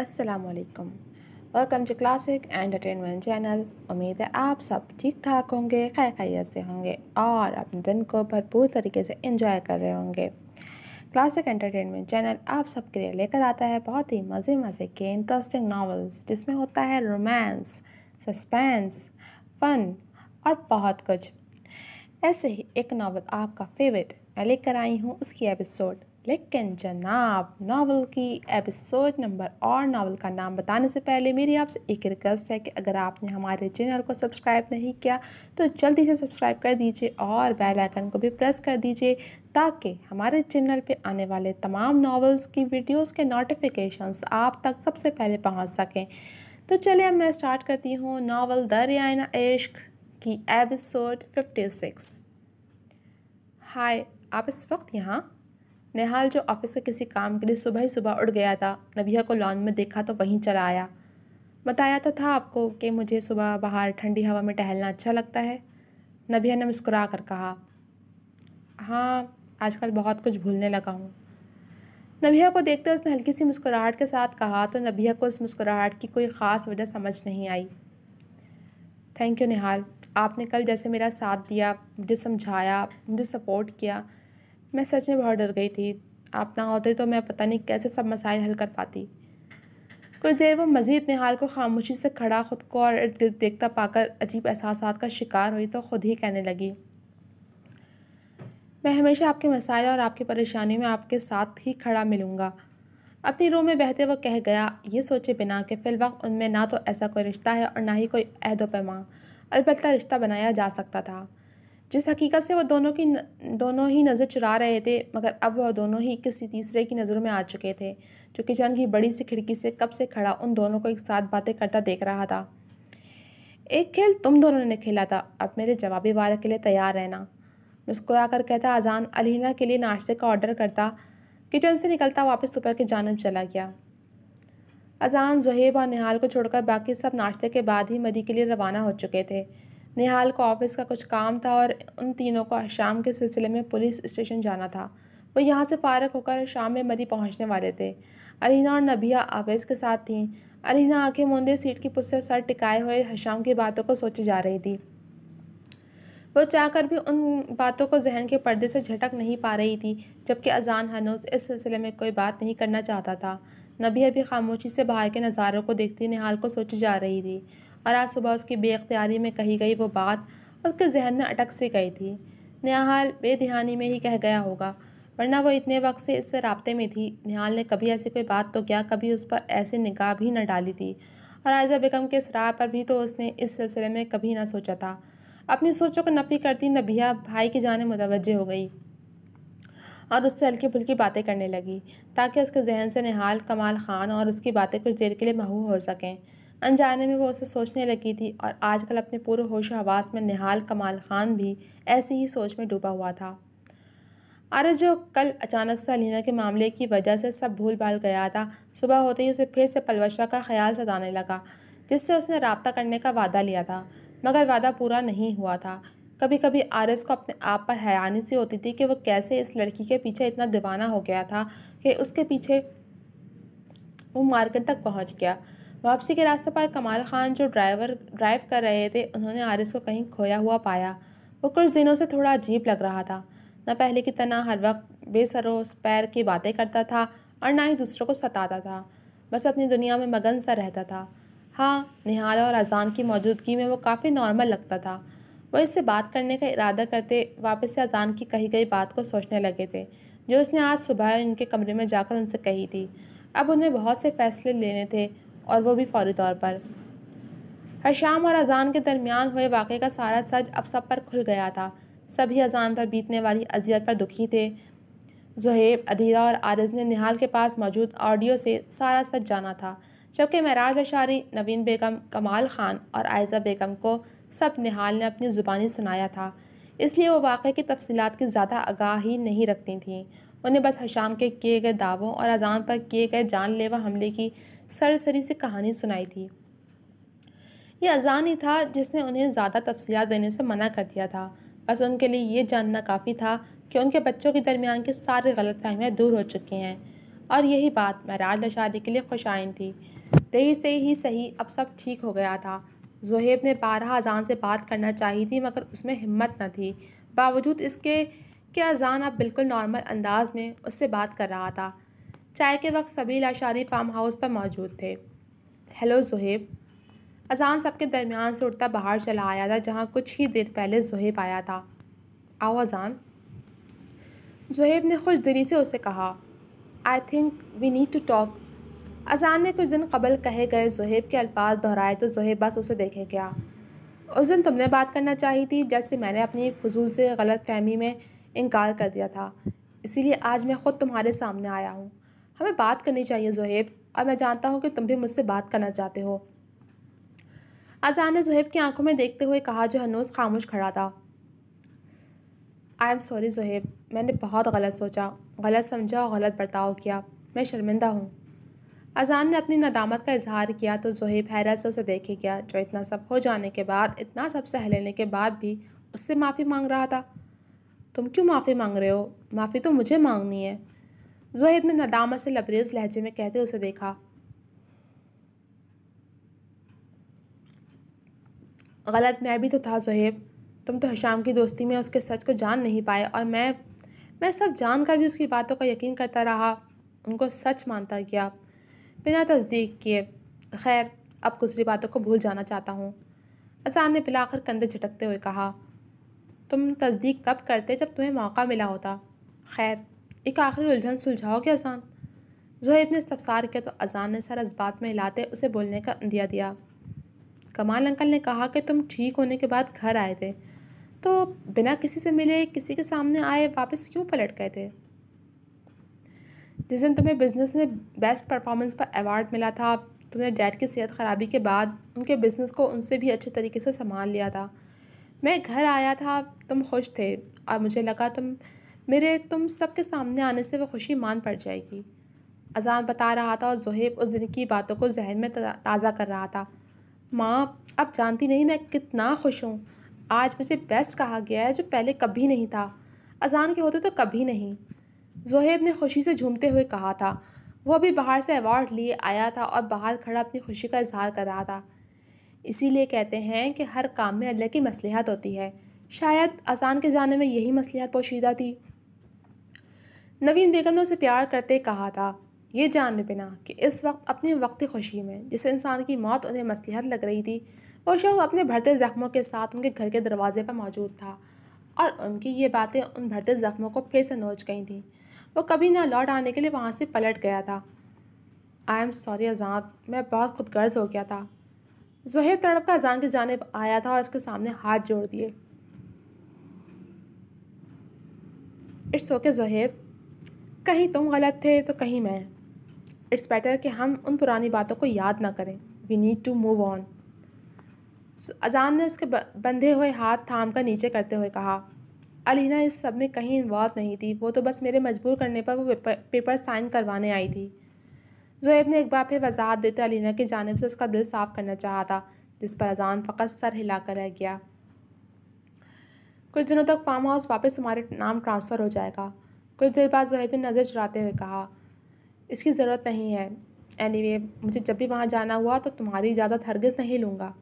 असलकम welcome to classic entertainment channel उम्मीद है आप सब ठीक ठाक होंगे खैर खैर से होंगे और अपने दिन को भरपूर तरीके से इंजॉय कर रहे होंगे क्लासिक एंटरटेनमेंट चैनल आप सबके लिए लेकर आता है बहुत ही मज़े मज़े के इंटरेस्टिंग नावल्स जिसमें होता है रोमांस सस्पेंस फ़न और बहुत कुछ ऐसे ही एक नावल आपका फेवरेट मैं लेकर आई हूँ उसकी एपिसोड लेकिन जनाब नावल की एपिसोड नंबर और नावल का नाम बताने से पहले मेरी आपसे एक रिक्वेस्ट है कि अगर आपने हमारे चैनल को सब्सक्राइब नहीं किया तो जल्दी से सब्सक्राइब कर दीजिए और बेल आइकन को भी प्रेस कर दीजिए ताकि हमारे चैनल पे आने वाले तमाम नावल्स की वीडियोस के नोटिफिकेशंस आप तक सबसे पहले पहुँच सकें तो चलिए अब मैं स्टार्ट करती हूँ नावल दरियाना इश्क की एपिसोड सिक्स हाय आप इस वक्त यहाँ निहाल जो ऑफिस के किसी काम के लिए सुबह ही सुबह उठ गया था नबिया को लॉन में देखा तो वहीं चला आया बताया तो था आपको कि मुझे सुबह बाहर ठंडी हवा में टहलना अच्छा लगता है नबिया ने मुस्कुरा कर कहा हाँ आजकल बहुत कुछ भूलने लगा हूँ नबिया को देखते उसने हल्की सी मुस्कुराहट के साथ कहा तो नबिया को इस मुस्कुराहट की कोई ख़ास वजह समझ नहीं आई थैंक यू निहाल आपने कल जैसे मेरा साथ दिया मुझे समझाया मुझे सपोर्ट किया मैं सच में बहुत डर गई थी आप ना होते तो मैं पता नहीं कैसे सब मसाइल हल कर पाती कुछ देर वो मज़ीद निहाल को खामोशी से खड़ा ख़ुद को और इर्द गिर्द देखता पाकर अजीब एहसास का शिकार हुई तो ख़ुद ही कहने लगी मैं हमेशा आपके मसाइल और आपकी परेशानियों में आपके साथ ही खड़ा मिलूँगा अपनी रूह में बहते वह कह गया ये सोचे बिना कि वक्त उनमें ना तो ऐसा कोई रिश्ता है और ना ही कोई अहद पैमा रिश्ता बनाया जा सकता था जिस हकीकत से वो दोनों की दोनों ही नज़र चुरा रहे थे मगर अब वह दोनों ही किसी तीसरे की नज़रों में आ चुके थे जो किचन की बड़ी सी खिड़की से कब से खड़ा उन दोनों को एक साथ बातें करता देख रहा था एक खेल तुम दोनों ने खेला था अब मेरे जवाबी वार के लिए तैयार रहना मुस्कुरा कर कहता अजान अलीना के लिए नाश्ते का ऑर्डर करता किचन से निकलता वापस दोपहर की जानब चला गया अजान जहेब और निहाल को छोड़कर बाकी सब नाश्ते के बाद ही मदी के लिए रवाना हो चुके थे निहाल को ऑफिस का कुछ काम था और उन तीनों को शाम के सिलसिले में पुलिस स्टेशन जाना था वो यहाँ से फारग होकर शाम में मरी पहुँचने वाले थे अरीना और नबिया आवेज़ के साथ थीं अरीना आंखें मूंदे सीट की पुस्त सर टिकाए हुए हशाम की बातों को सोची जा रही थी वो चाहकर भी उन बातों को जहन के पर्दे से झटक नहीं पा रही थी जबकि अजान हनूस इस सिलसिले में कोई बात नहीं करना चाहता था नबिया भी खामोशी से बाहर के नज़ारों को देखती निहाल को सोची जा रही थी और आज सुबह उसकी बेअ्तियारी में कही गई वो बात उसके जहन में अटक सी गई थी निहाल बेदहानी में ही कह गया होगा वरना वो इतने वक्त से इससे रबते में थी निहाल ने कभी ऐसी कोई बात तो क्या कभी उस पर ऐसी निगाह भी न डाली थी और आयजा बेगम के सरा पर भी तो उसने इस सिलसिले में कभी ना सोचा था अपनी सोचों को नफी करती नबिया भाई की जाने मुतवजह हो गई और उससे हल्की फुल्की बातें करने लगी ताकि उसके जहन से निहाल कमाल खान और उसकी बातें कुछ देर के लिए महू हो सकें अनजाने में वो उसे सोचने लगी थी और आजकल अपने पूरे होश हवास में निहाल कमाल खान भी ऐसी ही सोच में डूबा हुआ था अरे जो कल अचानक से अलीना के मामले की वजह से सब भूल भाल गया था सुबह होते ही उसे फिर से पलवशा का ख्याल सताने लगा जिससे उसने रबता करने का वादा लिया था मगर वादा पूरा नहीं हुआ था कभी कभी आरस को अपने आप पर हैरानी सी होती थी कि वो कैसे इस लड़की के पीछे इतना दीवाना हो गया था कि उसके पीछे वो मार्केट तक पहुंच गया वापसी के रास्ते पर कमाल खान जो ड्राइवर ड्राइव कर रहे थे उन्होंने आरिस को कहीं खोया हुआ पाया वो कुछ दिनों से थोड़ा अजीब लग रहा था न पहले की तरह हर वक्त बेसरोस पैर की बातें करता था और ना ही दूसरों को सताता था बस अपनी दुनिया में मगन सा रहता था हाँ निहाल और अजान की मौजूदगी में वो काफ़ी नॉर्मल लगता था वो इससे बात करने का इरादा करते वापस से अजान की कही गई बात को सोचने लगे थे जो उसने आज सुबह उनके कमरे में जाकर उनसे कही थी अब उन्हें बहुत से फैसले लेने थे और वो भी फौरी तौर पर हर शाम और अजान के दरमियान हुए वाक़े का सारा सच अब सब पर खुल गया था सभी अजान पर बीतने वाली अजियत पर दुखी थे जहेब अधीरा और आरज ने निहाल के पास मौजूद ऑडियो से सारा सच जाना था जबकि महराज अशारी नवीन बेगम कमाल ख़ान और आयज़ा बेगम को सब निहाल ने अपनी ज़ुबानी सुनाया था इसलिए वो वाक़े की तफसीत की ज़्यादा आगाही ही नहीं रखती थीं उन्हें बस हशाम के किए गए दावों और अजान पर किए गए जानलेवा हमले की सरसरी से कहानी सुनाई थी ये अजान ही था जिसने उन्हें ज़्यादा तफसीत देने से मना कर दिया था बस उनके लिए ये जानना काफ़ी था कि उनके बच्चों के दरमियान के सारे गलत फहमियाँ दूर हो चुकी हैं और यही बात महराज शादी के लिए खुश आइन थी देर से ही सही अब सब ठीक हो गया था जोहेब ने बारह अजान से बात करना चाही थी मगर उसमें हिम्मत न थी बावजूद इसके कि अजान अब बिल्कुल नॉर्मल अंदाज में उससे बात कर रहा था चाय के वक्त सभी लाशारी फार्म हाउस पर मौजूद थे हेलो जुहेब अजान सबके दरमियान से उठता बाहर चला आया था जहाँ कुछ ही देर पहले जुहेब आया था आओ अजान जुहेब ने खुश दिली से उसे कहा I think we need to talk Azaan ने कुछ दिन कबल कहे गए जुहेब के अल्फाज दोहराए तो जुहेब बस उसे देखे गया उस दिन तुमने बात करना चाहिए थी जैसे मैंने अपनी फजूल से गलत फहमी में इनकार कर दिया था इसीलिए आज मैं ख़ुद तुम्हारे सामने आया हूँ हमें बात करनी चाहिए जहेब और मैं जानता हूँ कि तुम भी मुझसे बात करना चाहते हो अजान ने जहेब की आंखों में देखते हुए कहा जो हनोज खामोश खड़ा था आई एम सॉरी जहेब मैंने बहुत गलत सोचा गलत समझा और गलत बर्ताव किया मैं शर्मिंदा हूँ अजान ने अपनी नदामत का इजहार किया तो जहेब हैरत से उसे देखे गया जो इतना सब हो जाने के बाद इतना सब सह लेने के बाद भी उससे माफ़ी मांग रहा था तुम क्यों माफ़ी मांग रहे हो माफ़ी तो मुझे मांगनी है जोहेब ने नदामत से लबरेज लहजे में कहते उसे देखा गलत मैं भी तो था जोहेब तुम तो हशाम की दोस्ती में उसके सच को जान नहीं पाए और मैं मैं सब जान कर भी उसकी बातों का यकीन करता रहा उनको सच मानता गया बिना तस्दीक किए खैर अब गुजरी बातों को भूल जाना चाहता हूँ अजान ने पिलाकर कंधे झटकते हुए कहा तुम तस्दीक तब करते जब तुम्हें मौका मिला होता खैर एक आखिरी उलझन सुलझाओ क्या अजान जहेब ने इस्तफसार किया तो अजान ने सर जज्बात में हिलाते उसे बोलने का दिया दिया कमाल अंकल ने कहा कि तुम ठीक होने के बाद घर आए थे तो बिना किसी से मिले किसी के सामने आए वापस क्यों पलट गए थे जिस दिन तुम्हें बिज़नेस में बेस्ट परफॉर्मेंस पर अवार्ड मिला था तुमने डैड की सेहत ख़राबी के बाद उनके बिज़नेस को उनसे भी अच्छे तरीके से संभाल लिया था मैं घर आया था तुम खुश थे और मुझे लगा तुम मेरे तुम सबके सामने आने से वह खुशी मान पड़ जाएगी अजान बता रहा था और जहेब उस दिन की बातों को जहन में ताज़ा कर रहा था माँ अब जानती नहीं मैं कितना खुश हूँ आज मुझे बेस्ट कहा गया है जो पहले कभी नहीं था अजान के होते तो कभी नहीं जहेब ने खुशी से झूमते हुए कहा था वह अभी बाहर से अवार्ड लिए आया था और बाहर खड़ा अपनी खुशी का इजहार कर रहा था इसीलिए कहते हैं कि हर काम में अल्लाह की मसलहत होती है शायद अजान के जाने में यही मसलियात पोशीदा थी नवीन बेगम ने उसे प्यार करते कहा था ये जान बिना कि इस वक्त अपनी वक्ती खुशी में जिस इंसान की मौत उन्हें मसलिहत लग रही थी वो शख्स अपने भरते ज़ख्मों के साथ उनके घर के दरवाजे पर मौजूद था और उनकी ये बातें उन भरते ज़ख्मों को फिर से नोच गई थी वो कभी ना लौट आने के लिए वहाँ से पलट गया था आई एम सॉरी अजान मैं बहुत खुदगर्ज हो गया था जहर तड़प का अजान के जानब आया था और उसके सामने हाथ जोड़ दिए इट्स ओके जहेब कहीं तुम गलत थे तो कहीं मैं इट्स बेटर कि हम उन पुरानी बातों को याद ना करें we need to move on Azaan ने उसके बंधे हुए हाथ थाम कर नीचे करते हुए कहा अलीना इस सब में कहीं इन्वॉल्व नहीं थी वो तो बस मेरे मजबूर करने पर वो पेपर साइन करवाने आई थी जोहेब ने एक बार फिर वजाहत देते अलीना की जानब से उसका दिल साफ करना चाहा था जिस पर अजान फ़कत सर हिला कर रह गया कुछ दिनों तक फार्म हाउस वापस तुम्हारे नाम ट्रांसफ़र हो जाएगा कुछ देर बाद ने नज़र चुराते हुए कहा इसकी ज़रूरत नहीं है एनी anyway, मुझे जब भी वहाँ जाना हुआ तो तुम्हारी इजाज़त हरगिज़ नहीं लूँगा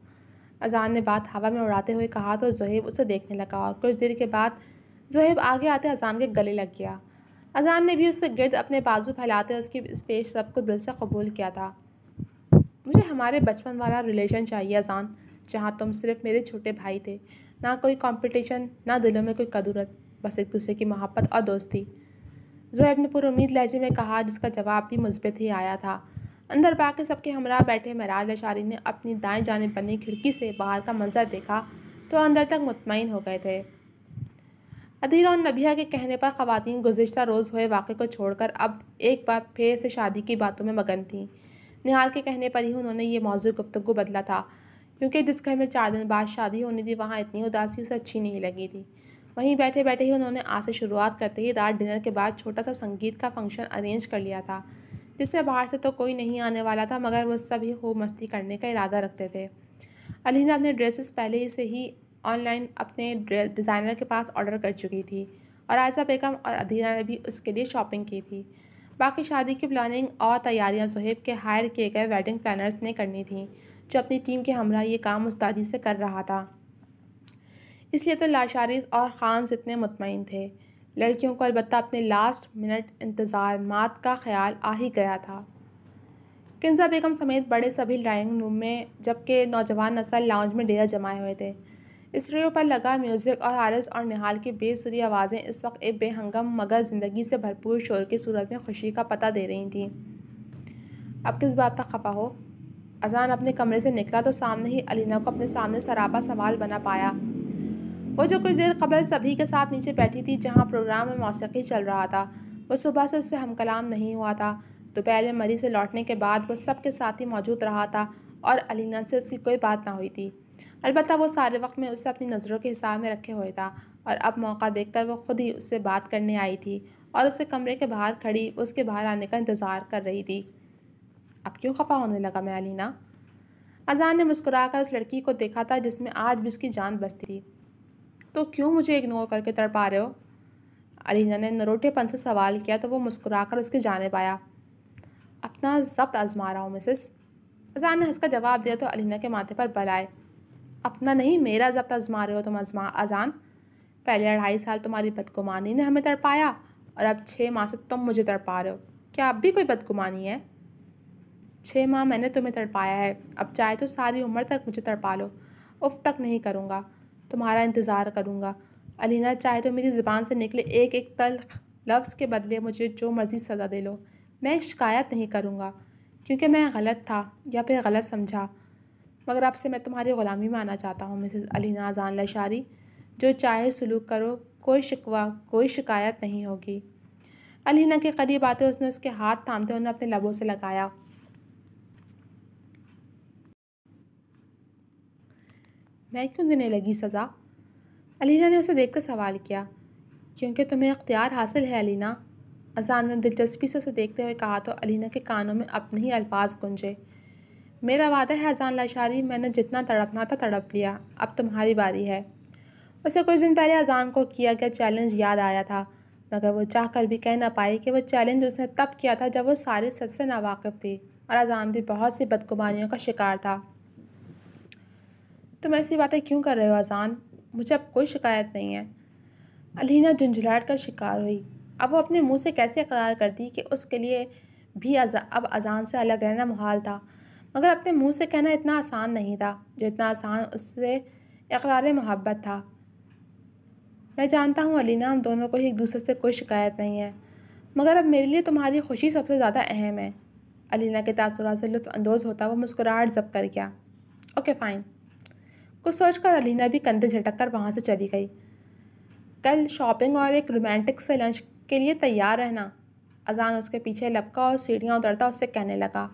अजान ने बात हवा में उड़ाते हुए कहा तो ज़हैब उसे देखने लगा और कुछ देर के बाद जहेब आगे आते अजान के गले लग गया अजान ने भी उसके गिरद अपने बाजू फैलाते उसकी स्पेस सब को दिल से कबूल किया था मुझे हमारे बचपन वाला रिलेशन चाहिए अजान जहाँ तुम सिर्फ मेरे छोटे भाई थे ना कोई कंपटीशन ना दिलों में कोई कदूरत बस एक दूसरे की मोहब्बत और दोस्ती जोहैब ने उम्मीद लहजे में कहा जिसका जवाब भी मुस्बत ही आया था अंदर के सबके हमरा बैठे महराज अशारी ने अपनी दाएं जाने बनी खिड़की से बाहर का मंजर देखा तो अंदर तक मुतमिन हो गए थे अधीर और नबिया के कहने पर ख़वान गुजशत रोज़ हुए वाक़े को छोड़कर अब एक बार फिर से शादी की बातों में मगन थीं निहाल के कहने पर ही उन्होंने ये मौजू गुफ्तु बदला था क्योंकि जिस घर में चार दिन बाद शादी होनी थी वहाँ इतनी उदासी उसे अच्छी नहीं लगी थी वहीं बैठे बैठे ही उन्होंने आज से शुरुआत करते ही रात डिनर के बाद छोटा सा संगीत का फंक्शन अरेंज कर लिया था जिससे बाहर से तो कोई नहीं आने वाला था मगर वो सभी खूब मस्ती करने का इरादा रखते थे अलीना अपने ड्रेसेस पहले ही से ही ऑनलाइन अपने डिज़ाइनर के पास ऑर्डर कर चुकी थी और आयसा बेगम और अधीना ने भी उसके लिए शॉपिंग की थी बाकी शादी की प्लानिंग और तैयारियां सुहेब के हायर किए गए वेडिंग प्लानर्स ने करनी थी जो अपनी टीम के हमरा ये काम उस्तादी से कर रहा था इसलिए तो लाशारिस और ख़ान इतने मुतमिन थे लड़कियों को अलबत्त अपने लास्ट मिनट मात का ख्याल आ ही गया था किन्जा बेगम समेत बड़े सभी ड्राइंग रूम में जबकि नौजवान नस्ल लाउंज में डेरा जमाए हुए थे स्टूडियो पर लगा म्यूज़िक और हारिस और निहाल की बेसुरी आवाज़ें इस वक्त एक बेहंगम मगर ज़िंदगी से भरपूर शोर की सूरत में खुशी का पता दे रही थीं अब किस बात पर खफा हो अजान अपने कमरे से निकला तो सामने ही अलीना को अपने सामने सरापा सवाल बना पाया वो जो कुछ देर कबल सभी के साथ नीचे बैठी थी जहाँ प्रोग्राम में मौसीकी चल रहा था वो सुबह से उससे हम कलाम नहीं हुआ था दोपहर में मरी से लौटने के बाद वो सब के साथ ही मौजूद रहा था और अलीना से उसकी कोई बात ना हुई थी अलबत् वो सारे वक्त में उसे अपनी नज़रों के हिसाब में रखे हुए था और अब मौका देखकर वो खुद ही उससे बात करने आई थी और उसे कमरे के बाहर खड़ी उसके बाहर आने का इंतज़ार कर रही थी अब क्यों खफा होने लगा मैं अलीना अजान ने मुस्कुराकर उस लड़की को देखा था जिसमें आज भी उसकी जान बसती थी तो क्यों मुझे इग्नोर करके तड़पा रहे हो अलीना ने नरोठेपन से सवाल किया तो वो मुस्कुराकर उसकी जान पाया अपना जब्त आजमा रहा हूँ मिसिस अजान ने हंसकर जवाब दिया तो अलीना के माथे पर बल आए अपना नहीं मेरा जब्त आजमा रहे हो तुम आजमा अजान पहले अढ़ाई साल तुम्हारी बदगुमानी ने हमें तड़पाया और अब छः माह से तुम मुझे तड़पा रहे हो क्या अब भी कोई बदगुमानी है छः माह मैंने तुम्हें तड़पाया है अब चाहे तो सारी उम्र तक मुझे तड़पा लो उफ तक नहीं करूँगा तुम्हारा इंतज़ार करूँगा अलीना चाहे तो मेरी ज़ुबान से निकले एक एक तलख लफ्ज़ के बदले मुझे जो मर्ज़ी सज़ा दे लो मैं शिकायत नहीं करूँगा क्योंकि मैं गलत था या फिर गलत समझा मगर आपसे मैं तुम्हारी ग़ुलामी में आना चाहता हूँ मिसेस अलीना अजान लशारी जो चाहे सलूक करो कोई शिकवा कोई शिकायत नहीं होगी अलीना के करीब आते उसने उसके हाथ थामते उन्हें अपने लबों से लगाया मैं क्यों देने लगी सज़ा अलीना ने उसे देखकर सवाल किया क्योंकि तुम्हें अख्तियार हासिल है अलीना अजान ने दिलचस्पी से उसे देखते हुए कहा तो अलीना के कानों में अपने ही अल्फाज गुंजे मेरा वादा है अजान लाशारी मैंने जितना तड़पना था तड़प लिया अब तुम्हारी बारी है उसे कुछ दिन पहले अजान को किया गया चैलेंज याद आया था मगर वो चाह कर भी कह ना पाई कि वह चैलेंज उसने तब किया था जब वो सारे सच से नावाकफ़ थी और अजान भी बहुत सी बदकुमारी का शिकार था तुम तो ऐसी बातें क्यों कर रहे हो अजान मुझे अब कोई शिकायत नहीं है अलीना झुंझुलाट का शिकार हुई अब वो अपने मुंह से कैसे अकरार करती कि उसके लिए भी अजा, अब अजान से अलग रहना मुहाल था मगर अपने मुंह से कहना इतना आसान नहीं था जो इतना आसान उससे इकरार मोहब्बत था मैं जानता हूँ अलीना हम दोनों को ही एक दूसरे से कोई शिकायत नहीं है मगर अब मेरे लिए तुम्हारी खुशी सबसे ज़्यादा अहम है अलीना के तासुरा से अंदोज़ होता वो मुस्कुराहट जब कर गया ओके फ़ाइन कुछ सोचकर अलीना भी कंधे झटक कर वहाँ से चली गई कल शॉपिंग और एक रोमांटिक से लंच के लिए तैयार रहना अजान उसके पीछे लपका और सीढ़ियाँ उतरता उससे कहने लगा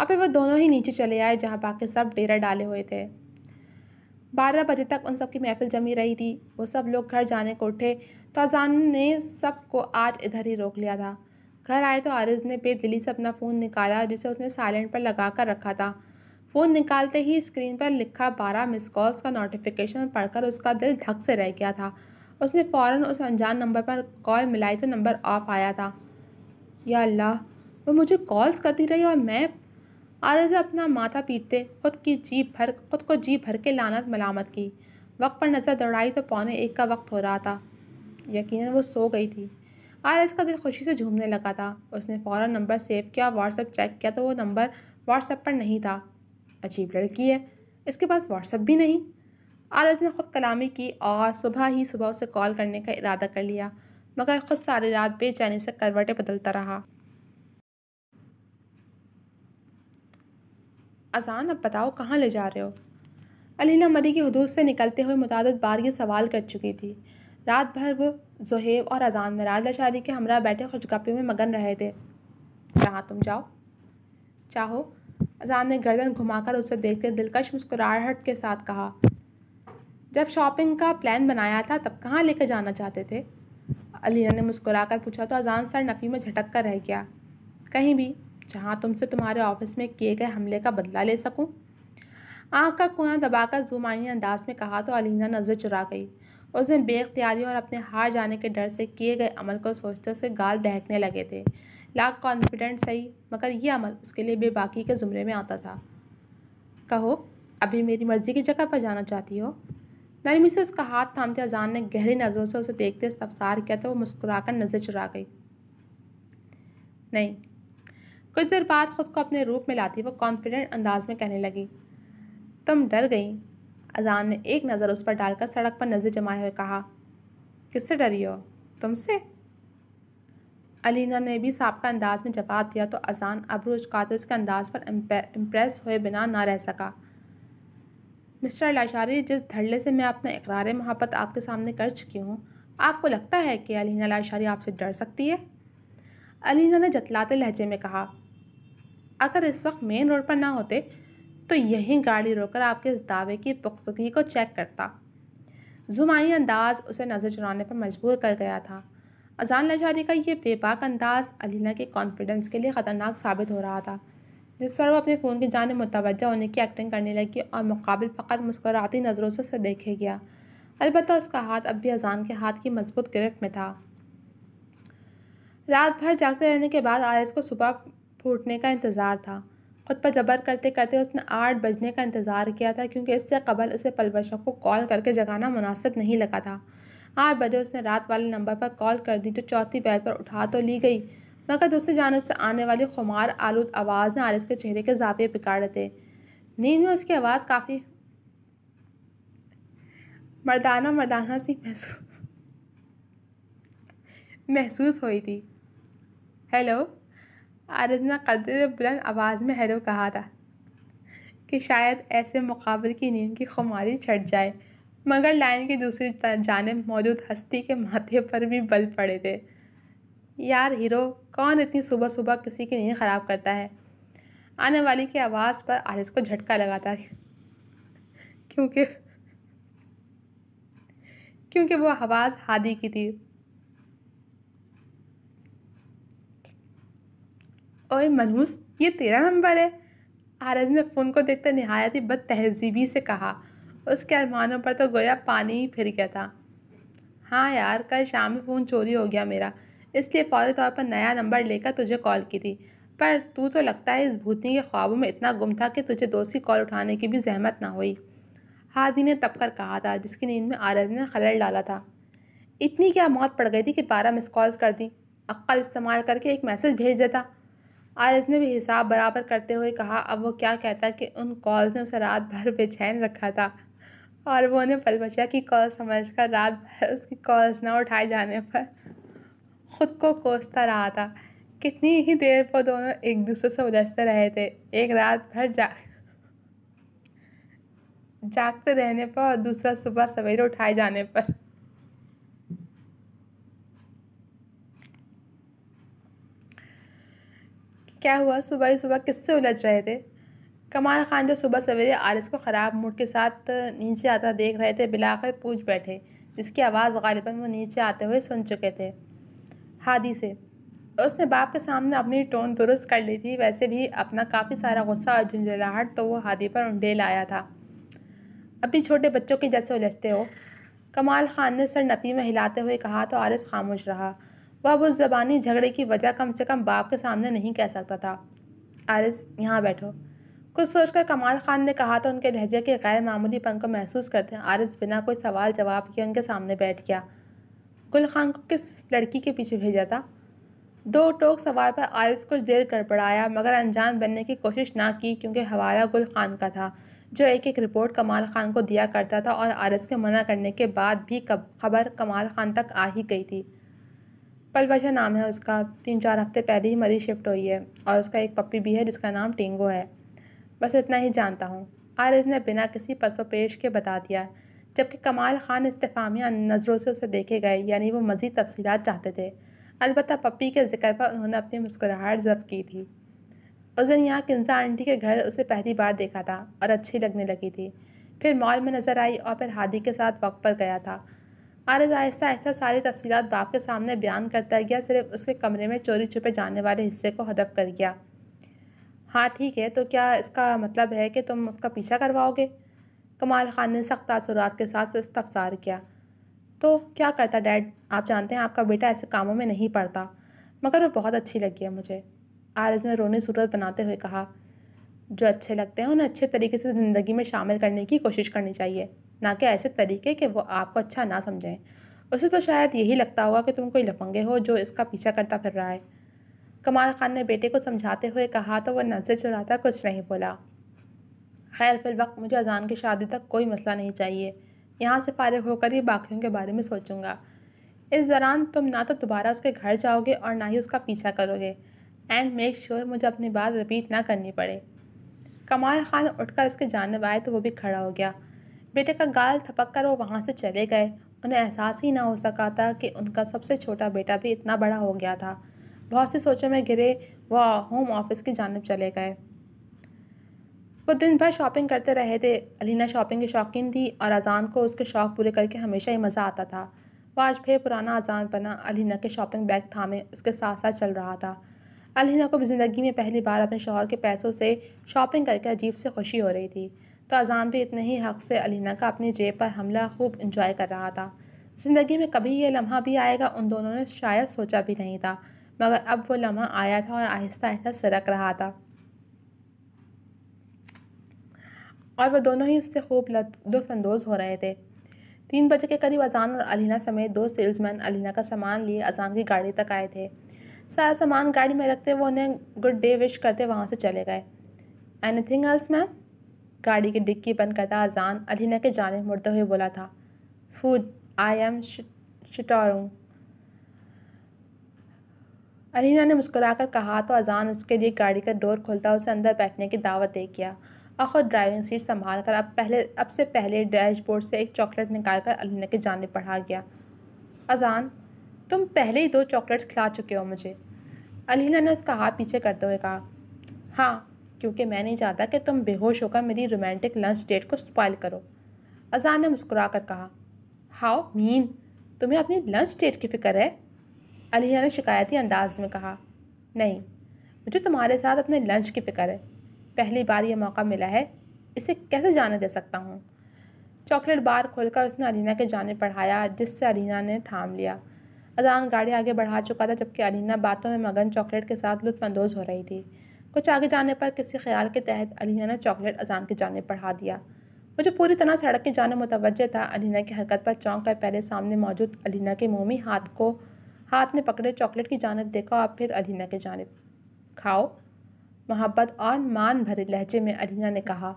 और फिर वो दोनों ही नीचे चले आए जहाँ बाकी सब डेरा डाले हुए थे बारह बजे तक उन सब की महफिल जमी रही थी वो सब लोग घर जाने को उठे तो अजान ने सबको आज इधर ही रोक लिया था घर आए तो आरिज ने बेदिली से अपना फ़ोन निकाला जिसे उसने साइलेंट पर लगा कर रखा था फ़ोन निकालते ही स्क्रीन पर लिखा बारह मिस कॉल्स का नोटिफिकेशन पढ़कर उसका दिल धक से रह गया था उसने फ़ौर उस अनजान नंबर पर कॉल मिलाई तो नंबर ऑफ आया था या अल्लाह वो मुझे कॉल्स करती रही और मैं आधे से अपना माथा पीटते खुद की जीप भर खुद को जीप भर के लानत मलामत की वक्त पर नज़र दौड़ाई तो पौने एक का वक्त हो रहा था यकीनन वो सो गई थी आर का दिल खुशी से झूमने लगा था उसने फ़ौर नंबर सेव किया व्हाट्सएप चेक किया तो वो नंबर व्हाट्सएप पर नहीं था अजीब लड़की है इसके पास व्हाट्सअप भी नहीं आरज ने ख़ुद कलामी की और सुबह ही सुबह उसे कॉल करने का इरादा कर लिया मगर खुद सारी रात बेचैनी से करवटें बदलता रहा अजान अब बताओ कहाँ ले जा रहे हो अलीला मरी की हदूद से निकलते हुए मुताद बार ये सवाल कर चुकी थी रात भर वो जहेब और अजान में राज शादी के हमरा बैठे खुशगपी में मगन रहे थे जहाँ तुम जाओ चाहो अजान ने गर्दन घुमाकर उसे देखते दिलकश मुस्कुराहट के साथ कहा जब शॉपिंग का प्लान बनाया था तब कहाँ लेकर जाना चाहते थे अलीना ने मुस्कुराकर पूछा तो अजान सर नफ़ी में झटक कर रह गया कहीं भी जहाँ तुमसे तुम्हारे ऑफिस में किए गए हमले का बदला ले सकूं आँख का कोना दबाकर जुमानी अंदाज में कहा तो अलीना नज़र चुरा गई उसने बेख्तियारी और अपने हार जाने के डर से किए गए अमल को सोचते उसे गाल दहकने लगे थे लाख कॉन्फिडेंट सही मगर यह अमल उसके लिए बेबाकी के ज़ुमरे में आता था कहो अभी मेरी मर्ज़ी की जगह पर जाना चाहती हो नरमी से उसका हाथ थामते अजान ने गहरी नज़रों से उसे देखते इस्तफसार किया तो वो मुस्कुरा कर नज़र चुरा गई नहीं कुछ देर बाद ख़ुद को अपने रूप में लाती वो कॉन्फिडेंट अंदाज में कहने लगी तुम डर गई अजान ने एक नज़र उस पर डालकर सड़क पर नज़र जमाए हुए कहा किससे डरी हो तुमसे अलीना ने भी का अंदाज में जवाब दिया तो अजान अबरूज उचकाते उसके अंदाज पर इम्प्रेस हुए बिना ना रह सका मिस्टर लाशारी जिस धड़ले से मैं अपना इकरार मोहब्बत आपके सामने कर चुकी हूँ आपको लगता है कि अलीना लाशारी आपसे डर सकती है अलीना ने जतलाते लहजे में कहा अगर इस वक्त मेन रोड पर ना होते तो यहीं गाड़ी रोकर आपके इस दावे की पुख्तगी को चेक करता जुमाई अंदाज उसे नज़र चुराने पर मजबूर कर गया था अजान लजारी का ये बेबाक अंदाज़ अलीना के कॉन्फिडेंस के लिए ख़तरनाक साबित हो रहा था जिस पर वो अपने फ़ोन की जान मुतवजह होने की एक्टिंग करने लगी और मुकाबिल फ़कत मुस्कुराती नज़रों से उसे देखे गया अलबत् उसका हाथ अब भी अजान के हाथ की मजबूत गिरफ्त में था रात भर जागते रहने के बाद आयस को सुबह फूटने का इंतज़ार था खुद पर जबर करते करते उसने आठ बजने का इंतज़ार किया था क्योंकि इससे कबल उसे पलवशों को कॉल करके जगाना मुनासिब नहीं लगा था आठ बजे उसने रात वाले नंबर पर कॉल कर दी तो चौथी बैल पर उठा तो ली गई मगर दूसरी जानब से आने वाली खुमार आलूद आवाज़ ने आरिस के चेहरे के जापे पिकाड़े थे नींद में उसकी आवाज़ काफ़ी मर्दाना मर्दाना सी महसूस महसूस हुई थी हेलो आरिज ने कदर बुलंद आवाज़ में हेलो कहा था कि शायद ऐसे मुकाबले की नींद की खुमारी छट जाए मगर लाइन की दूसरी जानब मौजूद हस्ती के माथे पर भी बल पड़े थे यार हीरो कौन इतनी सुबह सुबह किसी की नींद ख़राब करता है आने वाली की आवाज़ पर आरिस को झटका लगा था क्योंकि क्योंकि वो आवाज़ हादी की थी ओए मनहूस ये तेरा नंबर है आरज ने फ़ोन को देखते नहायत ही बद तहजीबी से कहा उसके अरमानों पर तो गोया पानी ही फिर गया था हाँ यार कल शाम में फ़ोन चोरी हो गया मेरा इसलिए फौरी तौर पर नया नंबर लेकर तुझे कॉल की थी पर तू तो लगता है इस भूतनी के ख्वाबों में इतना गुम था कि तुझे दोस्ती कॉल उठाने की भी जहमत ना हुई हादी ने तब कर कहा था जिसकी नींद में आरज ने खलल डाला था इतनी क्या मौत पड़ गई थी कि बारह मिस कॉल्स कर दी अक्ल इस्तेमाल करके एक मैसेज भेज देता आरज ने भी हिसाब बराबर करते हुए कहा अब वो क्या कहता कि उन कॉल्स ने उसे रात भर बेचैन रखा था और वो उन्हें बचा की कॉल समझ कर रात भर उसकी कॉल्स ना उठाए जाने पर ख़ुद को कोसता रहा था कितनी ही देर पर दोनों एक दूसरे से उलझते रहे थे एक रात भर जा जागते रहने पर और दूसरा सुबह सवेरे उठाए जाने पर क्या हुआ सुबह ही सुबह किससे उलझ रहे थे कमाल खान जो सुबह सवेरे आरिस को ख़राब मूड के साथ नीचे आता देख रहे थे बिलाकर पूछ बैठे जिसकी आवाज़ गालिबा वो नीचे आते हुए सुन चुके थे हादी से उसने बाप के सामने अपनी टोन दुरुस्त कर ली थी वैसे भी अपना काफ़ी सारा गुस्सा और झुंझलाहट तो वो हादी पर उंडेल आया था अभी छोटे बच्चों के जैसे उलझते हो कमाल खान ने सर नपी में हिलाते हुए कहा तो आरिस खामोश रहा वह अब उस ज़बानी झगड़े की वजह कम से कम बाप के सामने नहीं कह सकता था आरिस यहाँ बैठो कुछ सोचकर कमाल खान ने कहा तो उनके लहजे के गैर पन को महसूस करते हैं आरिस बिना कोई सवाल जवाब किए उनके सामने बैठ गया गुल खान को किस लड़की के पीछे भेजा था दो टोक सवाल पर आरिस कुछ देर गड़बड़ाया मगर अनजान बनने की कोशिश ना की क्योंकि हवाला गुल खान का था जो एक एक रिपोर्ट कमाल खान को दिया करता था और आरिस के मना करने के बाद भी खबर कमाल खान तक आ ही गई थी पलवशा नाम है उसका तीन चार हफ्ते पहले ही मरीज शिफ्ट हुई है और उसका एक पप्पी भी है जिसका नाम टेंगो है बस इतना ही जानता हूँ आरज ने बिना किसी पसोपेश के बता दिया जबकि कमाल खान इस्तफामिया नज़रों से उसे देखे गए यानी वो मज़ीद तफसीत चाहते थे अलबत् पप्पी के जिक्र पर उन्होंने अपनी मुस्कुराहट जब्त की थी उस दिन यहाँ किन्जा आंटी के घर उसे पहली बार देखा था और अच्छी लगने लगी थी फिर मॉल में नज़र आई और फिर हादी के साथ वक्त पर गया था आरज़ आहिस्ता आहिस्ता सारी तफसीत बाप के सामने बयान करता गया सिर्फ उसके कमरे में चोरी छुपे जाने वाले हिस्से को हदफ कर गया हाँ ठीक है तो क्या इसका मतलब है कि तुम उसका पीछा करवाओगे कमाल खान ने सख्त तासुरात के साथ इस्तफसार किया तो क्या करता डैड आप जानते हैं आपका बेटा ऐसे कामों में नहीं पड़ता मगर वो बहुत अच्छी लगी है मुझे आरज़ ने रोनी सूरत बनाते हुए कहा जो अच्छे लगते हैं उन्हें अच्छे तरीके से ज़िंदगी में शामिल करने की कोशिश करनी चाहिए ना कि ऐसे तरीके कि वो आपको अच्छा ना समझें उसे तो शायद यही लगता होगा कि तुम कोई लफंगे हो जो इसका पीछा करता फिर रहा है कमाल खान ने बेटे को समझाते हुए कहा तो वह नजर चुराता कुछ नहीं बोला खैर वक्त मुझे अजान की शादी तक कोई मसला नहीं चाहिए यहाँ से फारग होकर ही बाकियों के बारे में सोचूंगा इस दौरान तुम ना तो दोबारा उसके घर जाओगे और ना ही उसका पीछा करोगे एंड मेक श्योर मुझे अपनी बात रिपीट ना करनी पड़े कमाल खान उठकर उसके जानब आए तो वो भी खड़ा हो गया बेटे का गाल थपक कर वो वहाँ से चले गए उन्हें एहसास ही ना हो सका था कि उनका सबसे छोटा बेटा भी इतना बड़ा हो गया था बहुत सी सोचों में घिरे वह होम ऑफिस की जानब चले गए वो दिन भर शॉपिंग करते रहे थे अलीना शॉपिंग की शौकीन थी और अजान को उसके शौक़ पूरे करके हमेशा ही मज़ा आता था वह आज फिर पुराना अजान बना अलीना के शॉपिंग बैग थामे उसके साथ साथ चल रहा था अलीना को भी ज़िंदगी में पहली बार अपने शोहर के पैसों से शॉपिंग करके अजीब से खुशी हो रही थी तो अजान भी इतने ही हक से अलीना का अपनी जेब पर हमला खूब इंजॉय कर रहा था ज़िंदगी में कभी ये लम्हा भी आएगा उन दोनों ने शायद सोचा भी नहीं था मगर अब वो लम्हा आया था और आहिस्ता आहिस्ता सरक रहा था और वह दोनों ही इससे खूब लुफ़ानंदोज़ हो रहे थे तीन बजे के करीब अजान और अलीना समेत दो सेल्समैन अलीना का सामान लिए अजान की गाड़ी तक आए थे सारा सामान गाड़ी में रखते वो उन्हें गुड डे विश करते वहाँ से चले गए एनी थिंग एल्स मैम गाड़ी की डिक्की बंद करता अजान अलीना के जाने मुड़ते हुए बोला था फूड आई एम शिटोरूंग अलीना ने मुस्कुराकर कहा तो अजान उसके लिए गाड़ी का डोर खोलता उसे अंदर बैठने की दावत दे गया और ड्राइविंग सीट संभाल कर अब पहले अब से पहले डैशबोर्ड से एक चॉकलेट निकाल कर अलीना के जाने पढ़ा गया अजान तुम पहले ही दो चॉकलेट्स खिला चुके हो मुझे अलीना ने उसका हाथ पीछे करते हुए कहा हाँ क्योंकि मैं नहीं चाहता कि तुम बेहोश होकर मेरी रोमांटिक लंच डेट को स्पॉइल करो अजान ने मुस्कुरा कर कहा हाउ मीन तुम्हें अपनी लंच डेट की फ़िक्र है अलिया ने शिकायती अंदाज में कहा नहीं मुझे तुम्हारे साथ अपने लंच की फ़िक्र है पहली बार यह मौका मिला है इसे कैसे जाने दे सकता हूँ चॉकलेट बार खोलकर उसने अलीना के जाने पढ़ाया जिससे अलीना ने थाम लिया अजान गाड़ी आगे बढ़ा चुका था जबकि अलीना बातों में मगन चॉकलेट के साथ लुफानंदोज़ हो रही थी कुछ आगे जाने पर किसी ख्याल के तहत अलीना ने चॉकलेट अजान के जाने पढ़ा दिया मुझे पूरी तरह सड़क की जाने मुतवजह था अलीना की हरकत पर चौंक कर पहले सामने मौजूद अलीना के मोमी हाथ को हाथ में पकड़े चॉकलेट की जानब देखा और फिर अधीना की जानब खाओ मोहब्बत और मान भरे लहजे में अधीना ने कहा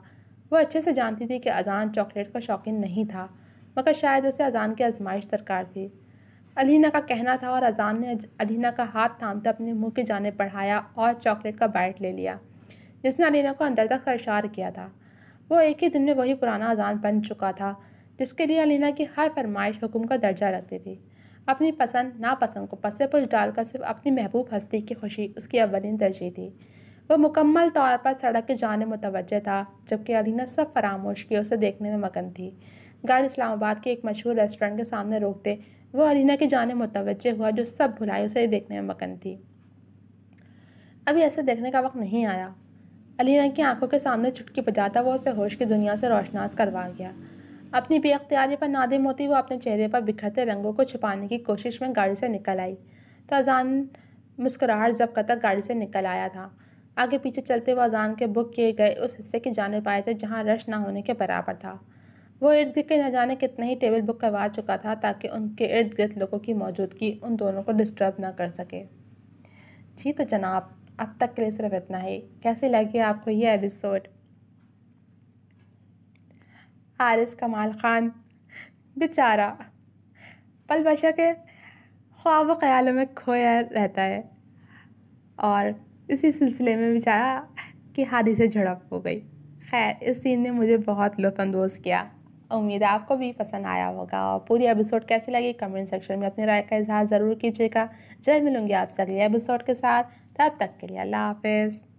वह अच्छे से जानती थी कि अजान चॉकलेट का शौकीन नहीं था मगर शायद उसे अजान की आजमाइश दरकार थी अलीना का कहना था और अजान ने अलीना का हाथ थामते अपने मुंह की जाने बढ़ाया और चॉकलेट का बाइट ले लिया जिसने अलीना को अंदर तक सरशार किया था वो एक ही दिन में वही पुराना अजान बन चुका था जिसके लिए अलीना की हर फरमाइश हुकुम का दर्जा रखती थी अपनी पसंद नापसंद को पसे पुछ डालकर सिर्फ अपनी महबूब हस्ती की खुशी उसकी अवलिन दर्जी थी वह मुकम्मल तौर पर सड़क के जाने मुतवजह था जबकि अलीना सब फरामोश की उसे देखने में मगन थी गाड़ी इस्लामाबाद के एक मशहूर रेस्टोरेंट के सामने रोकते वह अलीना की जाने मुतवजह हुआ जो सब भुलाई उसे देखने में मगन थी अभी ऐसे देखने का वक्त नहीं आया अलीना की आंखों के सामने चुटकी बजाता वह उसे होश की दुनिया से रोशनास करवा गया अपनी बेअ्तियारी पर नादिम होती वो अपने चेहरे पर बिखरते रंगों को छुपाने की कोशिश में गाड़ी से निकल आई तो अजान मुस्कुराहट जब करता गाड़ी से निकल आया था आगे पीछे चलते हुए अजान के बुक किए गए उस हिस्से की जाने आए थे जहाँ रश ना होने के बराबर था वो इर्द गिर्द के न जाने कितने ही टेबल बुक करवा चुका था ताकि उनके इर्द गिर्द लोगों की मौजूदगी उन दोनों को डिस्टर्ब ना कर सके जी तो जनाब अब तक के लिए सिर्फ इतना ही कैसे लगे आपको ये एपिसोड हारिस कमाल ख़ान बेचारा पल बशा के ख्वाब ख़्यालों में खोया रहता है और इसी सिलसिले में बेचारा कि हादी से झड़प हो गई खैर इस सीन ने मुझे बहुत लुफानंदोज़ किया उम्मीद है आपको भी पसंद आया होगा और पूरी एपिसोड कैसी लगी कमेंट सेक्शन में अपनी राय का इजहार ज़रूर कीजिएगा जल्द मिलूंगी आपसे अगले एपिसोड के साथ तब तक के लिए अल्लाह हाफिज़